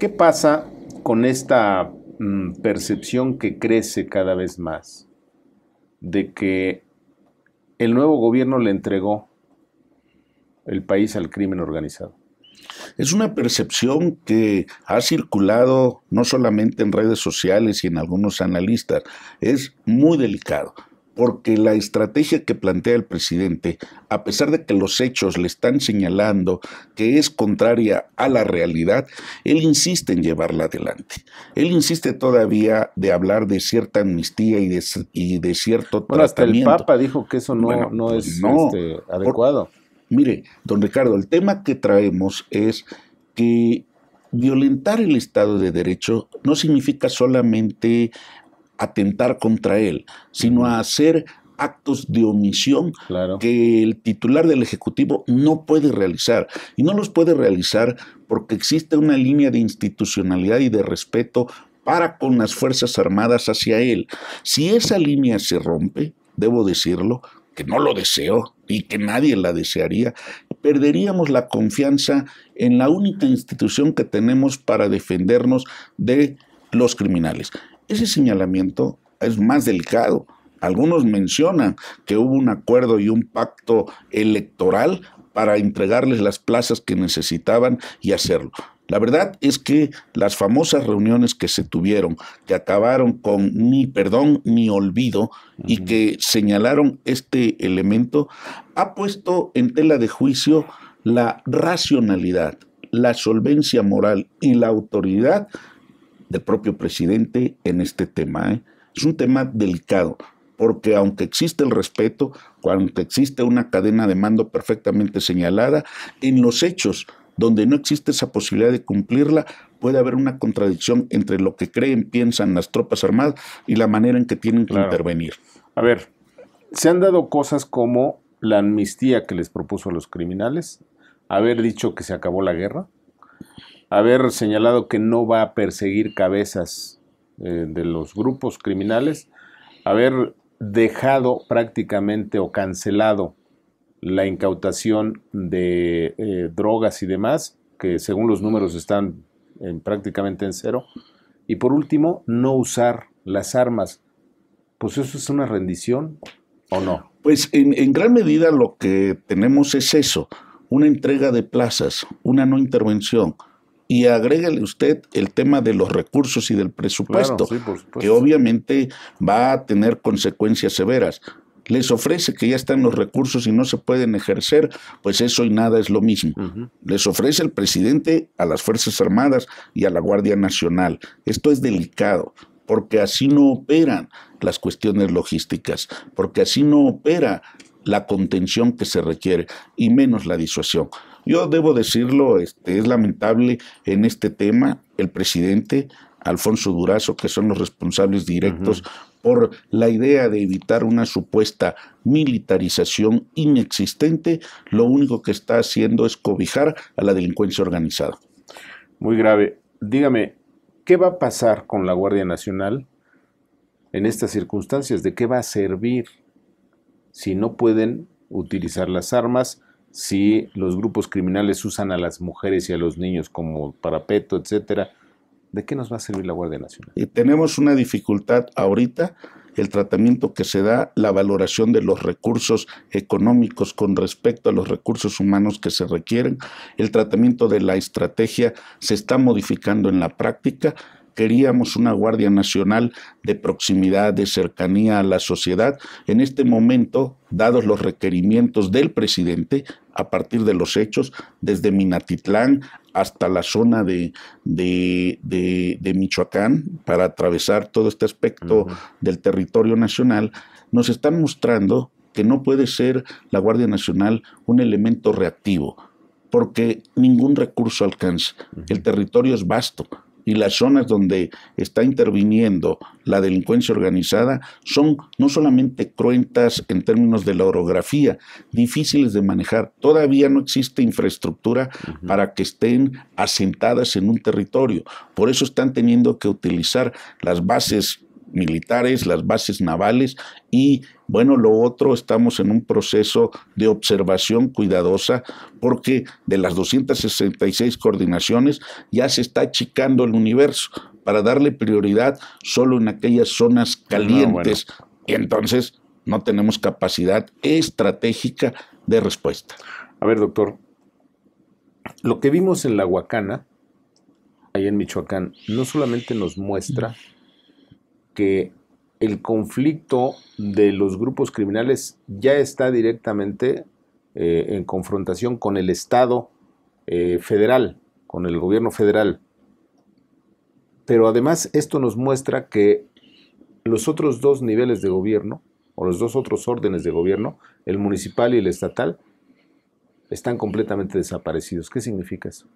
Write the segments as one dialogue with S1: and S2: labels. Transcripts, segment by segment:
S1: ¿Qué pasa con esta mm, percepción que crece cada vez más de que el nuevo gobierno le entregó el país al crimen organizado?
S2: Es una percepción que ha circulado no solamente en redes sociales y en algunos analistas. Es muy delicado porque la estrategia que plantea el presidente, a pesar de que los hechos le están señalando que es contraria a la realidad, él insiste en llevarla adelante. Él insiste todavía de hablar de cierta amnistía y de, cierto bueno, tratamiento. Hasta el Papa dijo que eso no, no es este, adecuado. mire, don Ricardo, el tema que traemos es que violentar el Estado de Derecho no significa solamente atentar contra él, sino a hacer actos de omisión que el titular del Ejecutivo no puede realizar. Y no los puede realizar porque existe una línea de institucionalidad y de respeto para con las Fuerzas Armadas hacia él. Si esa línea se rompe, debo decirlo, que no lo deseo y que nadie la desearía, perderíamos la confianza en la única institución que tenemos para defendernos de los criminales ese señalamiento es más delicado. Algunos mencionan que hubo un acuerdo y un pacto electoral para entregarles las plazas que necesitaban y hacerlo. La verdad es que las famosas reuniones que se tuvieron, que acabaron con ni perdón ni olvido y que señalaron este elemento, ha puesto en tela de juicio la racionalidad, la solvencia moral y la autoridad del propio presidente en este tema. ¿eh? Es un tema delicado, porque aunque existe el respeto, aunque existe una cadena de mando perfectamente señalada, en los hechos donde no existe esa posibilidad de cumplirla, puede haber una contradicción entre lo que creen, piensan las tropas armadas y la manera en que tienen que intervenir. A ver, se han
S1: dado cosas como la amnistía que les propuso a los criminales, haber dicho que se acabó la guerra, haber señalado que no va a perseguir cabezas eh, de los grupos criminales, haber dejado prácticamente o cancelado la incautación de eh, drogas y demás, que según los números están prácticamente en cero. Y por último,
S2: no usar las armas. Pues eso es una rendición o no. Pues en, en gran medida lo que tenemos es eso, una entrega de plazas, una no intervención y agrégale usted el tema de los recursos y del presupuesto, que obviamente va a tener consecuencias severas. Les ofrece que ya están los recursos y no se pueden ejercer, pues eso y nada es lo mismo. Les ofrece el presidente a las Fuerzas Armadas y a la Guardia Nacional. Esto es delicado, porque así no operan las cuestiones logísticas, porque así no opera la contención que se requiere y menos la disuasión. Yo debo decirlo, este, es lamentable en este tema el presidente Alfonso Durazo, que son los responsables directos por la idea de evitar una supuesta militarización inexistente, lo único que está haciendo es cobijar a la delincuencia organizada. Muy grave. Dígame, ¿qué va a pasar con la
S1: Guardia Nacional en estas circunstancias? ¿De qué va a servir si no pueden utilizar las armas? si los grupos criminales usan a las mujeres y a los niños como parapeto, etcétera, ¿de qué nos va a servir la Guardia Nacional?
S2: Y eh, tenemos una dificultad ahorita el tratamiento que se da, la valoración de los recursos económicos con respecto a los recursos humanos que se requieren, el tratamiento de la estrategia se está modificando en la práctica Queríamos una Guardia Nacional de proximidad, de cercanía a la sociedad. En este momento, dados los requerimientos del presidente, a partir de los hechos, desde Minatitlán hasta la zona de, de, Michoacán, para atravesar todo este aspecto del territorio nacional, nos están mostrando que no puede ser la Guardia Nacional un elemento reactivo, porque ningún recurso alcanza. El territorio es vasto, y las zonas donde está interviniendo la delincuencia organizada son no solamente cruentas en términos de la orografía, difíciles de manejar. Todavía no existe infraestructura para que estén asentadas en un territorio. Por eso están teniendo que utilizar las bases militares, las bases navales y bueno, lo otro, estamos en un proceso de observación cuidadosa porque de las 266 coordinaciones ya se está achicando el universo para darle prioridad solo en aquellas zonas ah, calientes. Y entonces no tenemos capacidad estratégica de respuesta. A ver, doctor,
S1: lo que vimos en la Huacana, ahí en Michoacán, no solamente nos muestra que el conflicto de los grupos criminales ya está directamente eh, en confrontación con el Estado eh, federal, con el gobierno federal. Pero además esto nos muestra que los otros dos niveles de gobierno, o los dos otros órdenes de gobierno, el municipal y el estatal, están completamente desaparecidos. ¿Qué significa
S2: eso?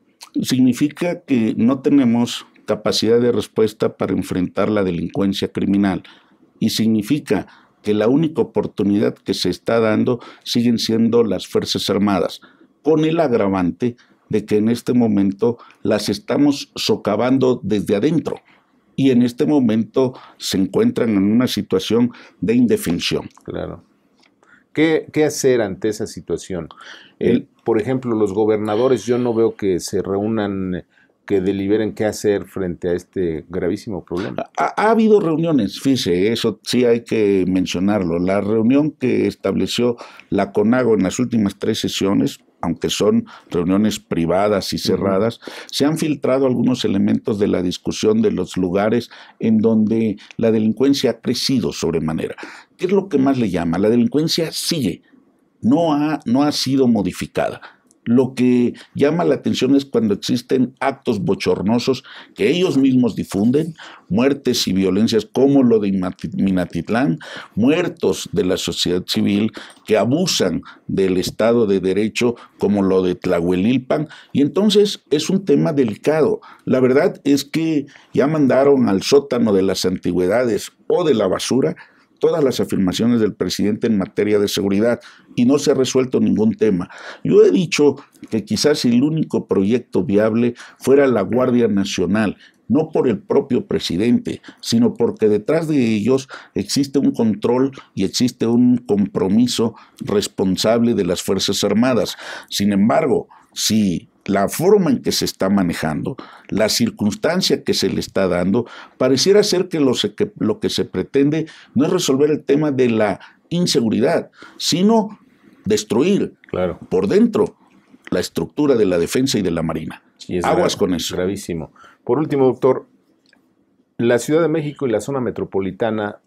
S2: Significa que no tenemos capacidad de respuesta para enfrentar la delincuencia criminal y significa que la única oportunidad que se está dando siguen siendo las Fuerzas Armadas, con el agravante de que en este momento las estamos socavando desde adentro y en este momento se encuentran en una situación de indefensión. Claro.
S1: ¿Qué, hacer ante esa situación? El, eh. por ejemplo, los gobernadores, yo no veo que se reúnan, que deliberen qué hacer frente a este gravísimo problema.
S2: Ha, ha habido reuniones, fíjese, eso sí hay que mencionarlo. La reunión que estableció la CONAGO en las últimas tres sesiones, aunque son reuniones privadas y cerradas, se han filtrado algunos elementos de la discusión de los lugares en donde la delincuencia ha crecido sobremanera. ¿Qué es lo que más le llama? La delincuencia sigue, no ha, no ha sido modificada lo que llama la atención es cuando existen actos bochornosos que ellos mismos difunden, muertes y violencias como lo de Minatitlán, muertos de la sociedad civil que abusan del Estado de Derecho como lo de Tlahuelilpan. Y entonces es un tema delicado. La verdad es que ya mandaron al sótano de las antigüedades o de la basura todas las afirmaciones del presidente en materia de seguridad y no se ha resuelto ningún tema. Yo he dicho que quizás el único proyecto viable fuera la Guardia Nacional no por el propio presidente, sino porque detrás de ellos existe un control y existe un compromiso responsable de las Fuerzas Armadas. Sin embargo, si la forma en que se está manejando, la circunstancia que se le está dando, pareciera ser que lo, que se pretende no es resolver el tema de la inseguridad, sino destruir claro. por dentro la estructura de la defensa y de la marina. Aguas con eso. Gravísimo. Por último, doctor, la Ciudad de
S1: México y la zona metropolitana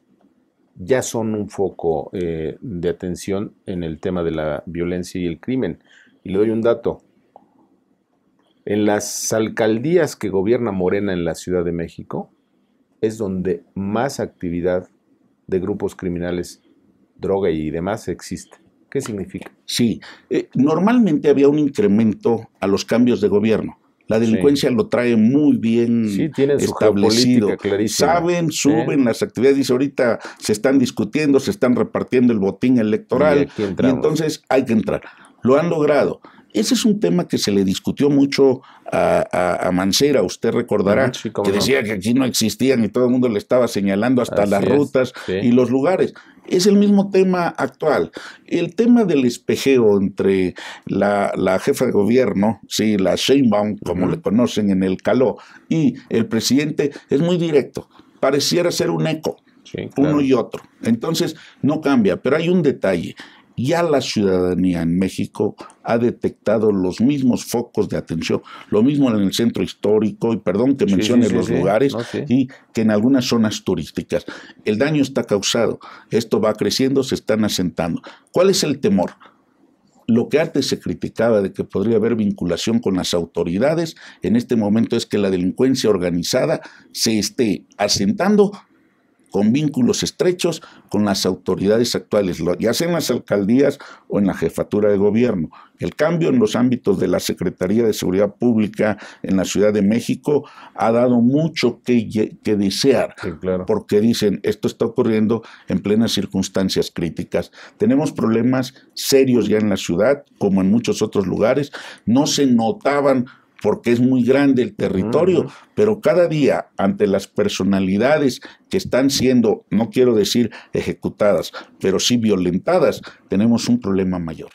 S1: ya son un foco eh, de atención en el tema de la violencia y el crimen. Y le doy un dato en las alcaldías que gobierna Morena en la Ciudad de México es donde más actividad de grupos criminales, droga y demás
S2: existe. ¿Qué significa? Sí, eh, normalmente había un incremento a los cambios de gobierno. La delincuencia lo trae muy bien sí, tienen establecido. Saben, suben las actividades. Dice, ahorita se están discutiendo, se están repartiendo el botín electoral. y entonces hay que entrar. Lo han logrado. Ese es un tema que se le discutió mucho a, Mancera, usted recordará, que decía que aquí no existían y todo el mundo le estaba señalando hasta las rutas y los lugares. Es el mismo tema actual. El tema del espejeo entre la, jefa de gobierno, sí, la Sheinbaum, como le conocen en el caló, y el presidente es muy directo. Pareciera ser un eco, uno y otro. Entonces, no cambia, pero hay un detalle ya la ciudadanía en México ha detectado los mismos focos de atención, lo mismo en el centro histórico, y perdón que mencione los lugares, y que en algunas zonas turísticas. El daño está causado, esto va creciendo, se están asentando. ¿Cuál es el temor? Lo que antes se criticaba de que podría haber vinculación con las autoridades, en este momento es que la delincuencia organizada se esté asentando con vínculos estrechos con las autoridades actuales, ya sea en las alcaldías o en la jefatura de gobierno. El cambio en los ámbitos de la Secretaría de Seguridad Pública en la Ciudad de México ha dado mucho que, desear, porque dicen, esto está ocurriendo en plenas circunstancias críticas. Tenemos problemas serios ya en la ciudad, como en muchos otros lugares. No se notaban porque es muy grande el territorio, pero cada día ante las personalidades que están siendo, no quiero decir ejecutadas, pero sí violentadas, tenemos un problema mayor.